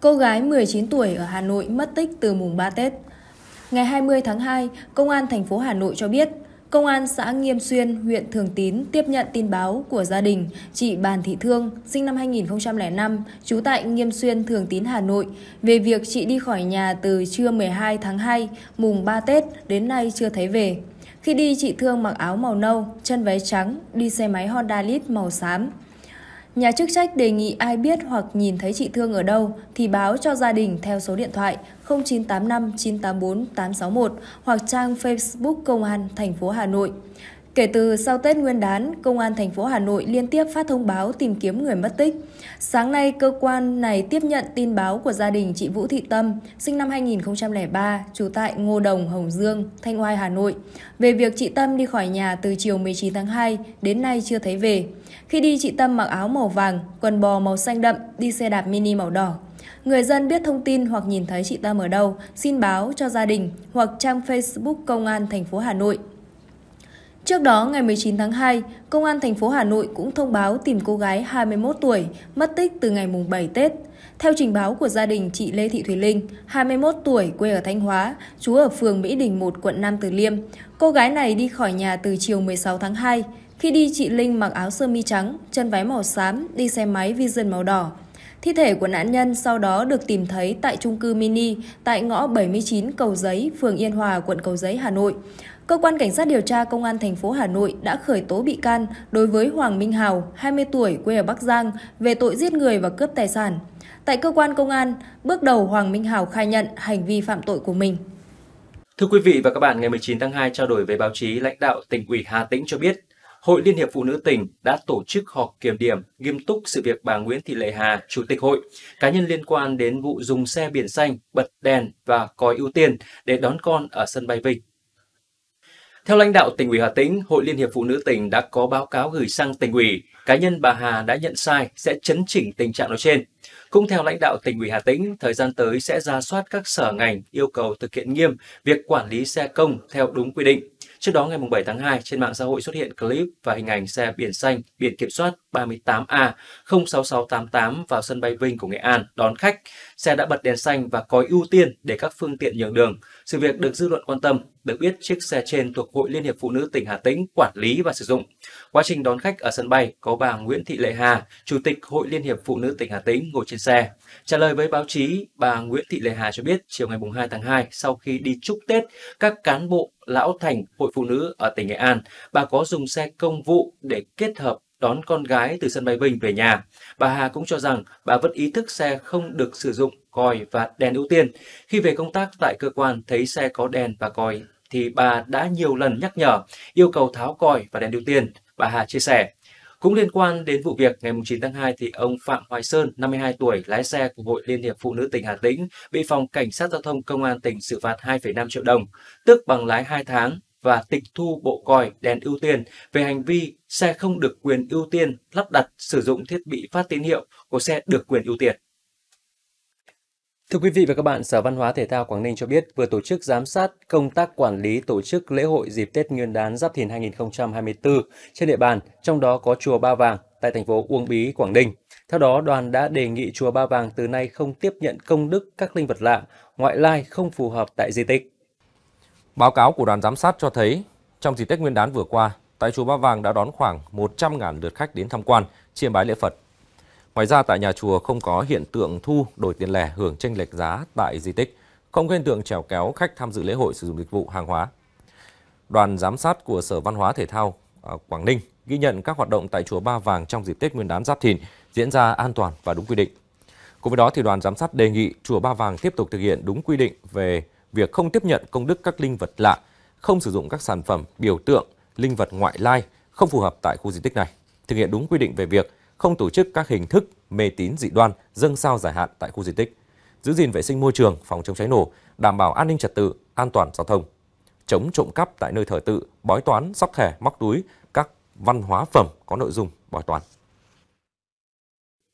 Cô gái 19 tuổi ở Hà Nội mất tích từ mùng 3 Tết. Ngày 20 tháng 2, Công an thành phố Hà Nội cho biết, Công an xã Nghiêm Xuyên, huyện Thường Tín tiếp nhận tin báo của gia đình chị Bàn Thị Thương, sinh năm 2005, trú tại Nghiêm Xuyên, Thường Tín, Hà Nội, về việc chị đi khỏi nhà từ trưa 12 tháng 2, mùng 3 Tết đến nay chưa thấy về. Khi đi, chị Thương mặc áo màu nâu, chân váy trắng, đi xe máy Honda Lead màu xám. Nhà chức trách đề nghị ai biết hoặc nhìn thấy chị Thương ở đâu thì báo cho gia đình theo số điện thoại 0985 984 861 hoặc trang Facebook Công an thành phố Hà Nội. Kể từ sau Tết Nguyên đán, Công an thành phố Hà Nội liên tiếp phát thông báo tìm kiếm người mất tích. Sáng nay, cơ quan này tiếp nhận tin báo của gia đình chị Vũ Thị Tâm, sinh năm 2003, trú tại Ngô Đồng, Hồng Dương, Thanh Oai, Hà Nội, về việc chị Tâm đi khỏi nhà từ chiều 19 tháng 2 đến nay chưa thấy về. Khi đi, chị Tâm mặc áo màu vàng, quần bò màu xanh đậm, đi xe đạp mini màu đỏ. Người dân biết thông tin hoặc nhìn thấy chị Tâm ở đâu, xin báo cho gia đình hoặc trang Facebook Công an thành phố Hà Nội. Trước đó, ngày 19 tháng 2, Công an thành phố Hà Nội cũng thông báo tìm cô gái 21 tuổi mất tích từ ngày mùng 7 Tết. Theo trình báo của gia đình chị Lê Thị Thủy Linh, 21 tuổi, quê ở Thanh Hóa, trú ở phường Mỹ Đình 1, quận Nam Từ Liêm, cô gái này đi khỏi nhà từ chiều 16 tháng 2. Khi đi, chị Linh mặc áo sơ mi trắng, chân váy màu xám, đi xe máy Vision màu đỏ. Thi thể của nạn nhân sau đó được tìm thấy tại trung cư mini tại ngõ 79 Cầu Giấy, phường Yên Hòa, quận Cầu Giấy, Hà Nội. Cơ quan Cảnh sát điều tra Công an thành phố Hà Nội đã khởi tố bị can đối với Hoàng Minh Hào, 20 tuổi, quê ở Bắc Giang, về tội giết người và cướp tài sản. Tại cơ quan công an, bước đầu Hoàng Minh Hào khai nhận hành vi phạm tội của mình. Thưa quý vị và các bạn, ngày 19 tháng 2 trao đổi với báo chí, lãnh đạo tỉnh ủy Hà Tĩnh cho biết, Hội Liên hiệp Phụ nữ tỉnh đã tổ chức họp kiểm điểm nghiêm túc sự việc bà Nguyễn Thị Lệ Hà, Chủ tịch hội, cá nhân liên quan đến vụ dùng xe biển xanh, bật đèn và còi ưu tiên để đón con ở sân bay Vinh. Theo lãnh đạo tỉnh ủy Hà Tĩnh, Hội Liên hiệp Phụ nữ tỉnh đã có báo cáo gửi sang tỉnh ủy, cá nhân bà Hà đã nhận sai sẽ chấn chỉnh tình trạng nói trên. Cũng theo lãnh đạo tỉnh ủy Hà Tĩnh, thời gian tới sẽ ra soát các sở ngành yêu cầu thực hiện nghiêm việc quản lý xe công theo đúng quy định. Trước đó ngày 7 tháng 2, trên mạng xã hội xuất hiện clip và hình ảnh xe biển xanh, biển kiểm soát 38A 06688 vào sân bay Vinh của Nghệ An đón khách, xe đã bật đèn xanh và có ưu tiên để các phương tiện nhường đường. Sự việc được dư luận quan tâm, được biết chiếc xe trên thuộc Hội Liên hiệp Phụ nữ tỉnh Hà Tĩnh quản lý và sử dụng. Quá trình đón khách ở sân bay có bà Nguyễn Thị Lệ Hà, Chủ tịch Hội Liên hiệp Phụ nữ tỉnh Hà Tĩnh ngồi trên xe. Trả lời với báo chí, bà Nguyễn Thị Lệ Hà cho biết chiều ngày 2 tháng 2 sau khi đi chúc Tết, các cán bộ Lão Thành Hội Phụ Nữ ở tỉnh Nghệ An, bà có dùng xe công vụ để kết hợp đón con gái từ sân bay Vinh về nhà. Bà Hà cũng cho rằng bà vẫn ý thức xe không được sử dụng còi và đèn ưu tiên. Khi về công tác tại cơ quan thấy xe có đèn và còi thì bà đã nhiều lần nhắc nhở, yêu cầu tháo còi và đèn ưu tiên. Bà Hà chia sẻ, cũng liên quan đến vụ việc ngày 9 tháng 2 thì ông Phạm Hoài Sơn, 52 tuổi, lái xe của Hội Liên hiệp Phụ nữ tỉnh Hà Tĩnh, bị phòng cảnh sát giao thông công an tỉnh xử phạt 2,5 triệu đồng, tức bằng lái 2 tháng và tịch thu bộ còi đèn ưu tiên về hành vi xe không được quyền ưu tiên lắp đặt sử dụng thiết bị phát tín hiệu của xe được quyền ưu tiên. Thưa quý vị và các bạn, Sở Văn hóa Thể thao Quảng Ninh cho biết vừa tổ chức giám sát công tác quản lý tổ chức lễ hội dịp Tết Nguyên đán Giáp Thìn 2024 trên địa bàn, trong đó có chùa Ba Vàng tại thành phố Uông Bí, Quảng Ninh. Theo đó, đoàn đã đề nghị chùa Ba Vàng từ nay không tiếp nhận công đức các linh vật lạ, ngoại lai không phù hợp tại di tích. Báo cáo của đoàn giám sát cho thấy, trong dịp Tết Nguyên đán vừa qua, tại chùa Ba Vàng đã đón khoảng 100.000 lượt khách đến tham quan, chiêm bái lễ Phật. Ngoài ra tại nhà chùa không có hiện tượng thu đổi tiền lẻ hưởng chênh lệch giá tại di tích, không có hiện tượng trèo kéo khách tham dự lễ hội sử dụng dịch vụ hàng hóa. Đoàn giám sát của Sở Văn hóa Thể thao ở à, Quảng Ninh ghi nhận các hoạt động tại chùa Ba Vàng trong dịp Tết Nguyên đán Giáp Thìn diễn ra an toàn và đúng quy định. Cùng với đó thì đoàn giám sát đề nghị chùa Ba Vàng tiếp tục thực hiện đúng quy định về việc không tiếp nhận công đức các linh vật lạ, không sử dụng các sản phẩm, biểu tượng, linh vật ngoại lai không phù hợp tại khu di tích này, thực hiện đúng quy định về việc không tổ chức các hình thức mê tín dị đoan, dâng sao giải hạn tại khu di tích, giữ gìn vệ sinh môi trường, phòng chống cháy nổ, đảm bảo an ninh trật tự, an toàn giao thông, chống trộm cắp tại nơi thờ tự, bói toán, sóc thẻ, móc túi, các văn hóa phẩm có nội dung bói toán.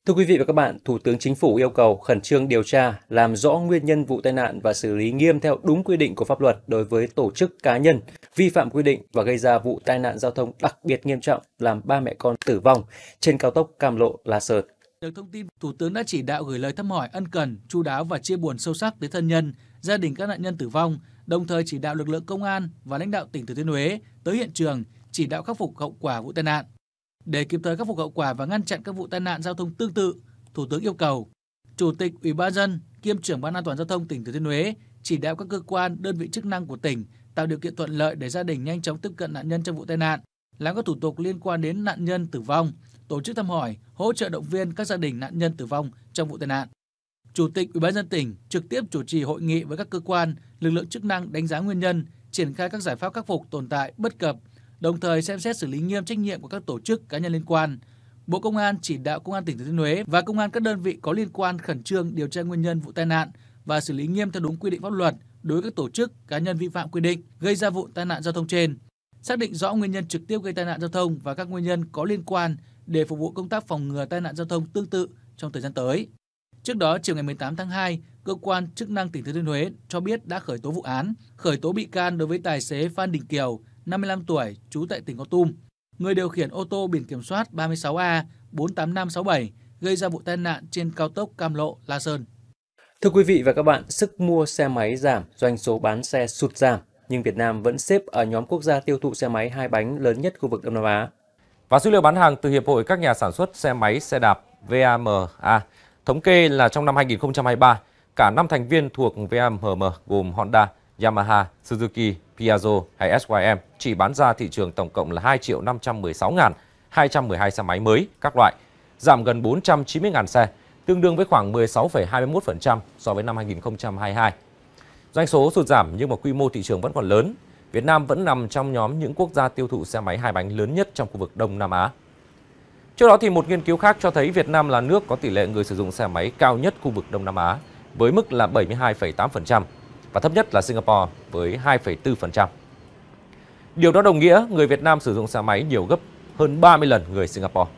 Thưa quý vị và các bạn, Thủ tướng Chính phủ yêu cầu khẩn trương điều tra, làm rõ nguyên nhân vụ tai nạn và xử lý nghiêm theo đúng quy định của pháp luật đối với tổ chức cá nhân vi phạm quy định và gây ra vụ tai nạn giao thông đặc biệt nghiêm trọng làm ba mẹ con tử vong trên cao tốc Cam Lộ La Sơn. Được thông tin, Thủ tướng đã chỉ đạo gửi lời thăm hỏi ân cần, chu đáo và chia buồn sâu sắc tới thân nhân, gia đình các nạn nhân tử vong, đồng thời chỉ đạo lực lượng công an và lãnh đạo tỉnh Thừa Thiên Huế tới hiện trường chỉ đạo khắc phục hậu quả vụ tai nạn. Để kịp thời khắc phục hậu quả và ngăn chặn các vụ tai nạn giao thông tương tự, Thủ tướng yêu cầu Chủ tịch Ủy ban dân kiêm trưởng Ban An toàn giao thông tỉnh Thừa Thiên Huế chỉ đạo các cơ quan, đơn vị chức năng của tỉnh tạo điều kiện thuận lợi để gia đình nhanh chóng tiếp cận nạn nhân trong vụ tai nạn, làm các thủ tục liên quan đến nạn nhân tử vong, tổ chức thăm hỏi, hỗ trợ động viên các gia đình nạn nhân tử vong trong vụ tai nạn. Chủ tịch Ủy ban dân tỉnh trực tiếp chủ trì hội nghị với các cơ quan, lực lượng chức năng đánh giá nguyên nhân, triển khai các giải pháp khắc phục tồn tại bất cập đồng thời xem xét xử lý nghiêm trách nhiệm của các tổ chức cá nhân liên quan. Bộ Công an chỉ đạo Công an tỉnh Thừa Thiên Huế và Công an các đơn vị có liên quan khẩn trương điều tra nguyên nhân vụ tai nạn và xử lý nghiêm theo đúng quy định pháp luật đối với các tổ chức cá nhân vi phạm quy định gây ra vụ tai nạn giao thông trên, xác định rõ nguyên nhân trực tiếp gây tai nạn giao thông và các nguyên nhân có liên quan để phục vụ công tác phòng ngừa tai nạn giao thông tương tự trong thời gian tới. Trước đó, chiều ngày 18 tháng 2, cơ quan chức năng tỉnh Thừa Thiên Huế cho biết đã khởi tố vụ án, khởi tố bị can đối với tài xế Phan Đình Kiều, 55 tuổi, trú tại tỉnh Con Tum, người điều khiển ô tô biển kiểm soát 36A 48567 gây ra vụ tai nạn trên cao tốc Cam Lộ La Sơn. Thưa quý vị và các bạn, sức mua xe máy giảm, doanh số bán xe sụt giảm, nhưng Việt Nam vẫn xếp ở nhóm quốc gia tiêu thụ xe máy hai bánh lớn nhất khu vực Đông Nam Á. Và dữ liệu bán hàng từ Hiệp hội các nhà sản xuất xe máy xe đạp VAMA thống kê là trong năm 2023, cả năm thành viên thuộc VAMM gồm Honda, Yamaha, Suzuki Piaggio hay SYM chỉ bán ra thị trường tổng cộng là 2 triệu 516 ngàn 212 xe máy mới các loại, giảm gần 490 ngàn xe, tương đương với khoảng 16,21% so với năm 2022. Doanh số sụt giảm nhưng mà quy mô thị trường vẫn còn lớn. Việt Nam vẫn nằm trong nhóm những quốc gia tiêu thụ xe máy hai bánh lớn nhất trong khu vực Đông Nam Á. Trước đó thì một nghiên cứu khác cho thấy Việt Nam là nước có tỷ lệ người sử dụng xe máy cao nhất khu vực Đông Nam Á với mức là 72,8% và thấp nhất là Singapore với 2,4%. Điều đó đồng nghĩa người Việt Nam sử dụng xe máy nhiều gấp hơn 30 lần người Singapore.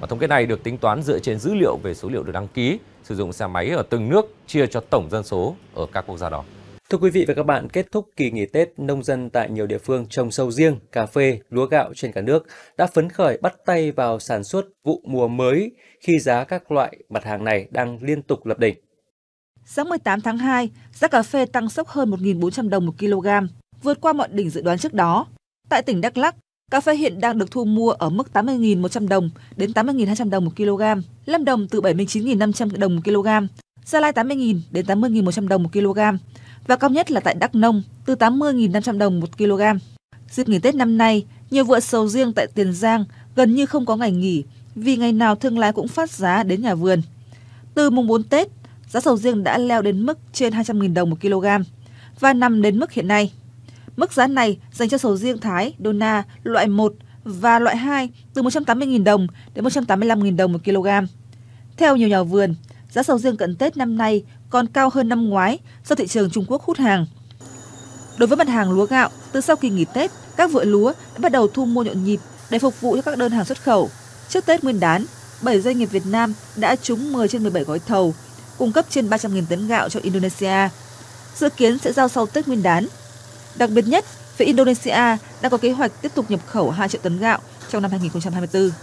Và thống kê này được tính toán dựa trên dữ liệu về số liệu được đăng ký sử dụng xe máy ở từng nước chia cho tổng dân số ở các quốc gia đó. Thưa quý vị và các bạn, kết thúc kỳ nghỉ Tết, nông dân tại nhiều địa phương trồng sâu riêng, cà phê, lúa gạo trên cả nước đã phấn khởi bắt tay vào sản xuất vụ mùa mới khi giá các loại mặt hàng này đang liên tục lập đỉnh. Sáng 18 tháng 2, giá cà phê tăng sốc hơn 1.400 đồng một kg, vượt qua mọi đỉnh dự đoán trước đó. Tại tỉnh Đắk Lắk, cà phê hiện đang được thu mua ở mức 80.100 đồng đến 80.200 đồng một kg, Lâm Đồng từ 79.500 đồng một kg, Gia Lai 80.000 đến 80.100 đồng một kg và cao nhất là tại Đắk Nông từ 80.500 đồng một kg. Dịp nghỉ Tết năm nay, nhiều vựa sầu riêng tại Tiền Giang gần như không có ngày nghỉ vì ngày nào thương lái cũng phát giá đến nhà vườn. Từ mùng 4 Tết, giá sầu riêng đã leo đến mức trên 200.000 đồng một kg và nằm đến mức hiện nay. Mức giá này dành cho sầu riêng Thái, Dona loại 1 và loại 2 từ 180.000 đồng đến 185.000 đồng một kg. Theo nhiều nhà vườn, giá sầu riêng cận Tết năm nay còn cao hơn năm ngoái do thị trường Trung Quốc hút hàng. Đối với mặt hàng lúa gạo, từ sau kỳ nghỉ Tết, các vựa lúa đã bắt đầu thu mua nhộn nhịp để phục vụ cho các đơn hàng xuất khẩu. Trước Tết Nguyên đán, 7 doanh nghiệp Việt Nam đã trúng 10 trên 17 gói thầu cung cấp trên 300.000 tấn gạo cho Indonesia, dự kiến sẽ giao sau Tết Nguyên đán. Đặc biệt nhất, phía Indonesia đang có kế hoạch tiếp tục nhập khẩu 2 triệu tấn gạo trong năm 2024.